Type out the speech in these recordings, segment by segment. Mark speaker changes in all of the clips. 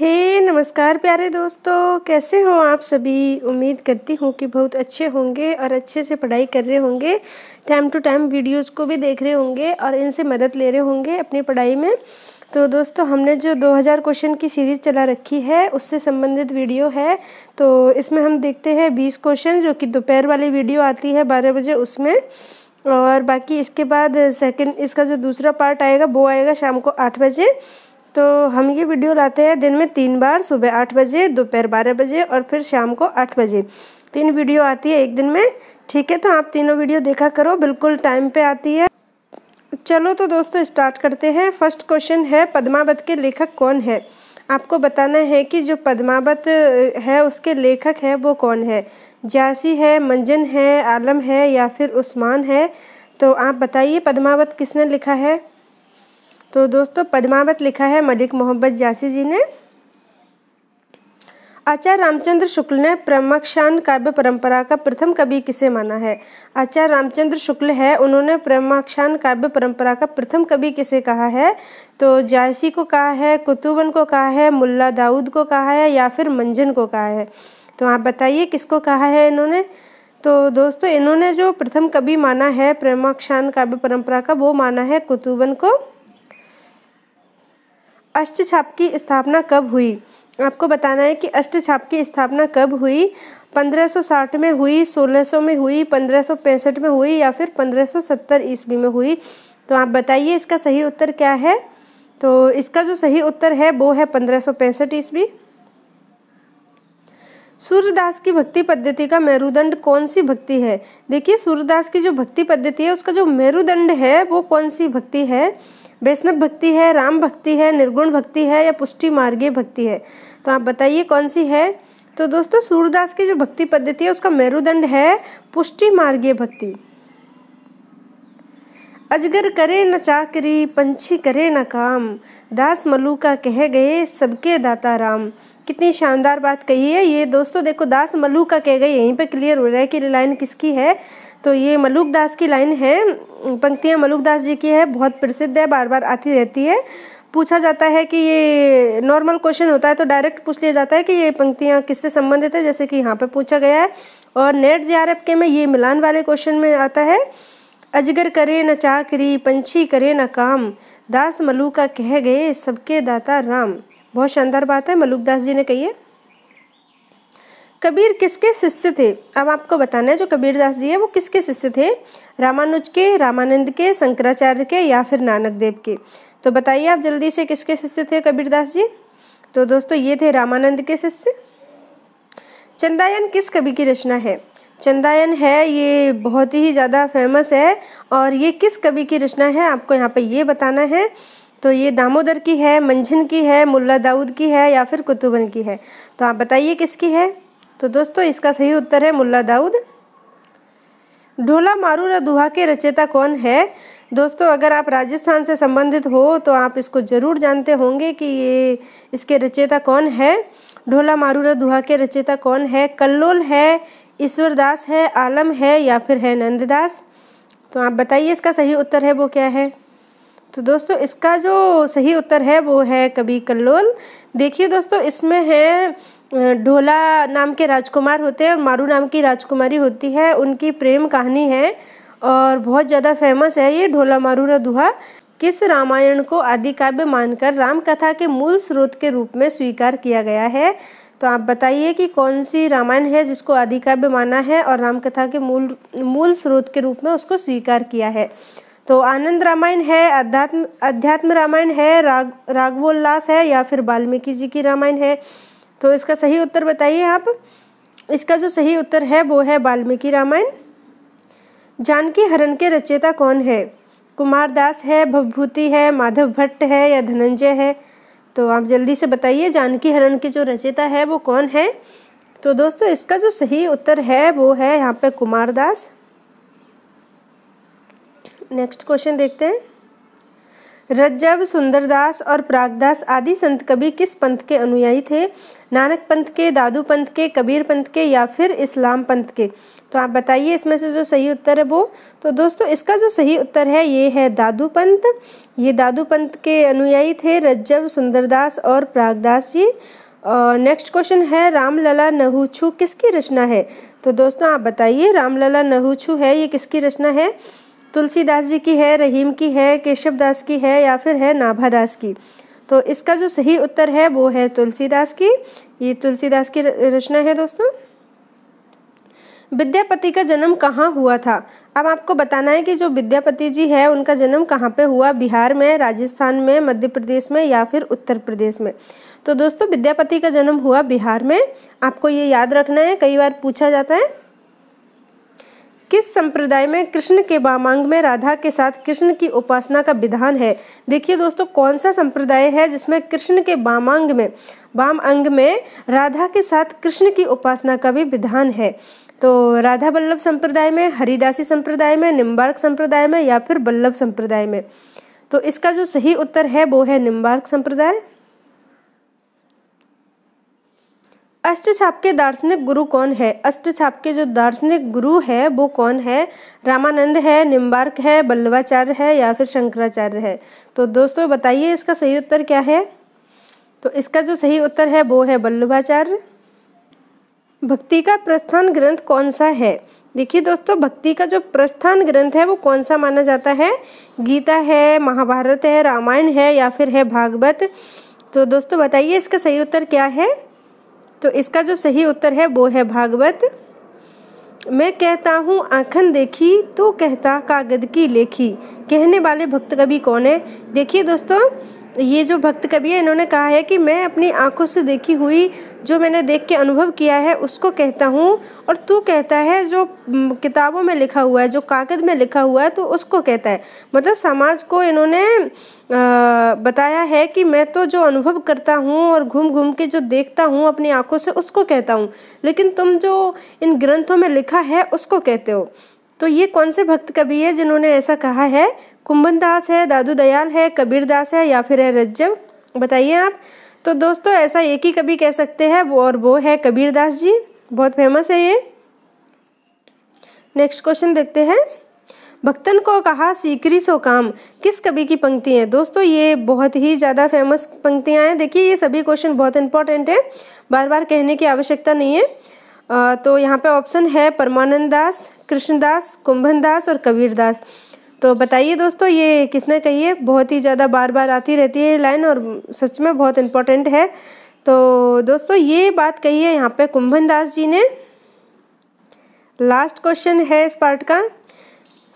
Speaker 1: हे नमस्कार प्यारे दोस्तों कैसे हो आप सभी उम्मीद करती हूँ कि बहुत अच्छे होंगे और अच्छे से पढ़ाई कर रहे होंगे टाइम टू टाइम वीडियोस को भी देख रहे होंगे और इनसे मदद ले रहे होंगे अपनी पढ़ाई में तो दोस्तों हमने जो 2000 क्वेश्चन की सीरीज़ चला रखी है उससे संबंधित वीडियो है तो इसमें हम देखते हैं बीस क्वेश्चन जो कि दोपहर वाली वीडियो आती है बारह बजे उसमें और बाकी इसके बाद सेकेंड इसका जो दूसरा पार्ट आएगा वो आएगा शाम को आठ बजे तो हम ये वीडियो लाते हैं दिन में तीन बार सुबह आठ बजे दोपहर बारह बजे और फिर शाम को आठ बजे तीन तो वीडियो आती है एक दिन में ठीक है तो आप तीनों वीडियो देखा करो बिल्कुल टाइम पे आती है चलो तो दोस्तों स्टार्ट करते हैं फर्स्ट क्वेश्चन है पद्मावत के लेखक कौन है आपको बताना है कि जो पद्मावत है उसके लेखक है वो कौन है जासी है मंजन है आलम है या फिर उस्मान है तो आप बताइए पद्मावत किसने लिखा है तो दोस्तों पद्मावत लिखा है मलिक मोहम्मद जासी जी ने आचार्य रामचंद्र शुक्ल ने प्रमाक्षान काव्य परंपरा का प्रथम कवि किसे माना है आचार्य रामचंद्र शुक्ल है उन्होंने प्रमाक्षान काव्य परंपरा का प्रथम कवि किसे कहा है तो जायसी को कहा है कुतुबन को कहा है मुल्ला दाऊद को कहा है या फिर मंजन को कहा है तो आप बताइए किसको कहा है इन्होंने तो दोस्तों इन्होंने जो प्रथम कवि माना है प्रेमाक्षान काव्य परम्परा का वो माना है कुतुबन को अष्ट छाप की स्थापना कब हुई आपको बताना है कि अष्ट छाप की स्थापना कब हुई 1560 में हुई 1600 में हुई 1565 में हुई या फिर 1570 ईस्वी में हुई तो आप बताइए इसका सही उत्तर क्या है तो इसका जो सही उत्तर है वो है 1565 ईस्वी सूर्यदास की भक्ति पद्धति का मेरुदंड कौन सी भक्ति है देखिए सूर्यदास की जो भक्ति पद्धति है उसका जो मेरुदंड है वो कौन सी भक्ति है वैष्णव भक्ति है राम भक्ति है निर्गुण भक्ति है या पुष्टि मार्गीय भक्ति है तो आप बताइए कौन सी है तो दोस्तों सूरदास की जो भक्ति पद्धति है उसका मेरुदंड है पुष्टि मार्गीय भक्ति अजगर करे न चाकरी पंछी करे न काम दास मलू का कह गए सबके दाता राम कितनी शानदार बात कही है ये दोस्तों देखो दास मलू का कह गए यहीं पे क्लियर हो रहा है कि लाइन किसकी है तो ये मलूक दास की लाइन है पंक्तियाँ मलूक दास जी की है बहुत प्रसिद्ध है बार बार आती रहती है पूछा जाता है कि ये नॉर्मल क्वेश्चन होता है तो डायरेक्ट पूछ लिया जाता है कि ये पंक्तियाँ किससे संबंधित है जैसे कि यहाँ पे पूछा गया है और नेट जे के में ये मिलान वाले क्वेश्चन में आता है अजगर करे न चाकरी पंछी करे न काम दास मलू का कह गए सबके दाता राम बहुत शानदार बात है मलुकदास जी ने कही है कबीर किसके शिष्य थे अब आपको बताना है जो कबीर दास जी है वो किसके शिष्य थे रामानुज के रामानंद के शंकराचार्य के या फिर नानक देव के तो बताइए आप जल्दी से किसके शिष्य थे कबीर दास जी तो दोस्तों ये थे रामानंद के शिष्य चंदायन किस कवि की रचना है चंदायन है ये बहुत ही ज़्यादा फेमस है और ये किस कवि की रचना है आपको यहाँ पे ये बताना है तो ये दामोदर की है मंझन की है मुल्ला दाऊद की है या फिर कुतुबन की है तो आप बताइए किसकी है तो दोस्तों इसका सही उत्तर है मुल्ला दाऊद ढोला मारूरा दुहा के रचेता कौन है दोस्तों अगर आप राजस्थान से संबंधित हो तो आप इसको ज़रूर जानते होंगे कि ये इसके रचेता कौन है ढोला मारूरा दुहा के रचेता कौन है कल्लोल है ईश्वरदास है आलम है या फिर है नंददास तो आप बताइए इसका सही उत्तर है वो क्या है तो दोस्तों इसका जो सही उत्तर है वो है कभी कल्लोल देखिए दोस्तों इसमें है ढोला नाम के राजकुमार होते हैं और मारू नाम की राजकुमारी होती है उनकी प्रेम कहानी है और बहुत ज़्यादा फेमस है ये ढोला मारू दुहा किस रामायण को आदि काव्य मानकर राम कथा के मूल स्रोत के रूप में स्वीकार किया गया है तो आप बताइए कि कौन सी रामायण है जिसको आदि काव्य माना है और रामकथा के मूल मूल स्रोत के रूप में उसको स्वीकार किया है तो आनंद रामायण है अध्यात्म अध्यात्म रामायण है राग रागवोल्लास है या फिर वाल्मीकि जी की रामायण है तो इसका सही उत्तर बताइए आप इसका जो सही उत्तर है वो है वाल्मीकि रामायण जानकी हरण के रचयिता कौन है कुमार दास है भवभूति है माधव भट्ट है या धनंजय है तो आप जल्दी से बताइए जानकी हरण की जो रचयिता है वो कौन है तो दोस्तों इसका जो सही उत्तर है वो है यहाँ पे कुमार दास नेक्स्ट क्वेश्चन देखते हैं रज्जब सुंदरदास और प्रागदास आदि संत कवि किस पंथ के अनुयायी थे नानक पंथ के दादू पंथ के कबीर पंथ के या फिर इस्लाम पंथ के तो आप बताइए इसमें से जो सही उत्तर है वो तो दोस्तों इसका जो सही उत्तर है ये है दादू पंथ ये दादू पंथ के अनुयायी थे रज्जब सुंदरदास और प्रागदास जी और नेक्स्ट क्वेश्चन है रामलला नहूछू किसकी रचना है तो दोस्तों आप बताइए रामलला नहूछू है ये किसकी रचना है तुलसीदास जी की है रहीम की है केशव दास की है या फिर है नाभा की तो इसका जो सही उत्तर है वो है तुलसीदास की ये तुलसीदास की रचना है दोस्तों विद्यापति का जन्म कहाँ हुआ था अब आपको बताना है कि जो विद्यापति जी है उनका जन्म कहाँ पे हुआ बिहार में राजस्थान में मध्य प्रदेश में या फिर उत्तर प्रदेश में तो दोस्तों विद्यापति का जन्म हुआ बिहार में आपको ये याद रखना है कई बार पूछा जाता है किस संप्रदाय में कृष्ण के वामांग में राधा के साथ कृष्ण की उपासना का विधान है देखिए दोस्तों कौन सा संप्रदाय है जिसमें कृष्ण के वामांग में वाम अंग में राधा के साथ कृष्ण की उपासना का भी विधान है तो राधा बल्लभ संप्रदाय में हरिदासी संप्रदाय में निम्बार्क संप्रदाय में या फिर बल्लभ संप्रदाय में तो इसका जो सही उत्तर है वो है निम्बार्क संप्रदाय अष्टछाप के दार्शनिक गुरु कौन है अष्टछाप के जो दार्शनिक गुरु है वो कौन है रामानंद है निम्बार्क है बल्लभाचार्य है या फिर शंकराचार्य है तो दोस्तों बताइए इसका सही उत्तर क्या है तो इसका जो सही उत्तर है वो है बल्लभाचार्य भक्ति का प्रस्थान ग्रंथ कौन सा है देखिए दोस्तों भक्ति का जो प्रस्थान ग्रंथ है वो कौन सा माना जाता है गीता है महाभारत है रामायण है या फिर है भागवत तो दोस्तों बताइए इसका सही उत्तर क्या है तो इसका जो सही उत्तर है वो है भागवत मैं कहता हूँ आंखन देखी तो कहता कागद की लेखी कहने वाले भक्त कभी कौन है देखिए दोस्तों ये जो भक्त कवि है इन्होंने कहा है कि मैं अपनी आंखों से देखी हुई जो मैंने देख के अनुभव किया है उसको कहता हूँ और तू कहता है जो किताबों में लिखा हुआ है जो कागज़ में लिखा हुआ है तो उसको कहता है मतलब समाज को इन्होंने बताया है कि मैं तो जो अनुभव करता हूँ और घूम घूम के जो देखता हूँ अपनी आँखों से उसको कहता हूँ लेकिन तुम जो इन ग्रंथों में लिखा है उसको कहते हो तो ये कौन से भक्त कवि है जिन्होंने ऐसा कहा है कुंभन दास है दादू दयाल है कबीर दास है या फिर है रज्जब बताइए आप तो दोस्तों ऐसा एक ही कवि कह सकते हैं वो और वो है कबीर दास जी बहुत फेमस है ये नेक्स्ट क्वेश्चन देखते हैं भक्तन को कहा सीकरी सो काम किस कवि की पंक्ति है दोस्तों ये बहुत ही ज़्यादा फेमस पंक्तियाँ हैं देखिए ये सभी क्वेश्चन बहुत इंपॉर्टेंट है बार बार कहने की आवश्यकता नहीं है आ, तो यहाँ पे ऑप्शन है परमानंद दास कृष्णदास कुंभन दास और कबीर दास तो बताइए दोस्तों ये किसने कही है बहुत ही ज़्यादा बार बार आती रहती है लाइन और सच में बहुत इम्पोर्टेंट है तो दोस्तों ये बात कही है यहाँ पे कुंभन दास जी ने लास्ट क्वेश्चन है इस पार्ट का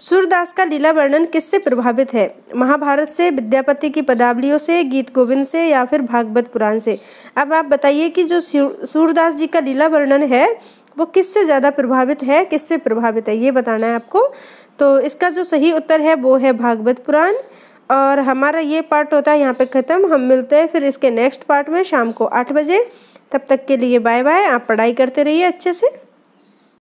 Speaker 1: सूरदास का लीला वर्णन किससे प्रभावित है महाभारत से विद्यापति की पदावलियों से गीत गोविंद से या फिर भागवत पुराण से अब आप बताइए कि जो सूरदास जी का लीला वर्णन है वो किससे ज़्यादा प्रभावित है किससे प्रभावित है ये बताना है आपको तो इसका जो सही उत्तर है वो है भागवत पुराण और हमारा ये पार्ट होता है यहाँ पे ख़त्म हम मिलते हैं फिर इसके नेक्स्ट पार्ट में शाम को आठ बजे तब तक के लिए बाय बाय आप पढ़ाई करते रहिए अच्छे से